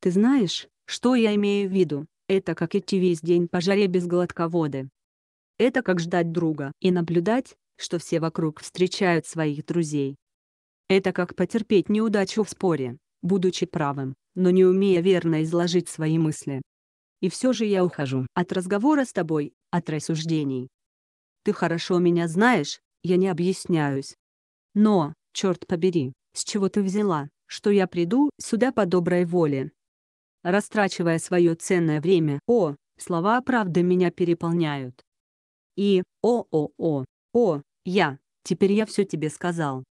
Ты знаешь, что я имею в виду? Это как идти весь день по жаре без глотка воды. Это как ждать друга и наблюдать, что все вокруг встречают своих друзей. Это как потерпеть неудачу в споре, будучи правым, но не умея верно изложить свои мысли. И все же я ухожу от разговора с тобой, от рассуждений. Ты хорошо меня знаешь, я не объясняюсь. Но, черт побери, с чего ты взяла, что я приду сюда по доброй воле? растрачивая свое ценное время. О, слова правда меня переполняют. И, о-о-о, о, я, теперь я все тебе сказал.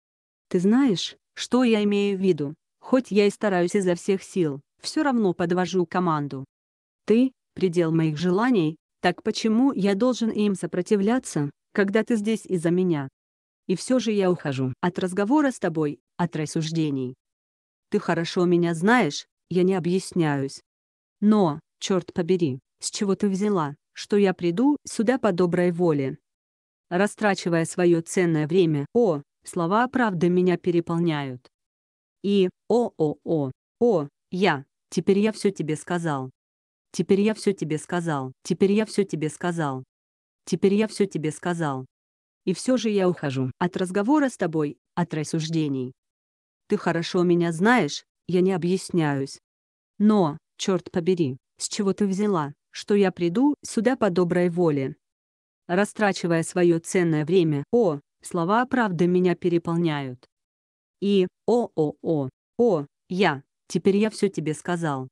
Ты знаешь, что я имею в виду, хоть я и стараюсь изо всех сил, все равно подвожу команду. Ты — предел моих желаний, так почему я должен им сопротивляться, когда ты здесь из-за меня? И все же я ухожу от разговора с тобой, от рассуждений. Ты хорошо меня знаешь, я не объясняюсь. Но, черт побери, с чего ты взяла, что я приду сюда по доброй воле? Растрачивая свое ценное время, о, слова правды меня переполняют. И, о-о-о, о, я, теперь я все тебе сказал. Теперь я все тебе сказал, теперь я все тебе сказал. Теперь я все тебе сказал. И все же я ухожу от разговора с тобой, от рассуждений. Ты хорошо меня знаешь, я не объясняюсь. Но, черт побери, с чего ты взяла, что я приду сюда по доброй воле? Растрачивая свое ценное время, о, слова правды меня переполняют. И, о-о-о, о, я, теперь я все тебе сказал.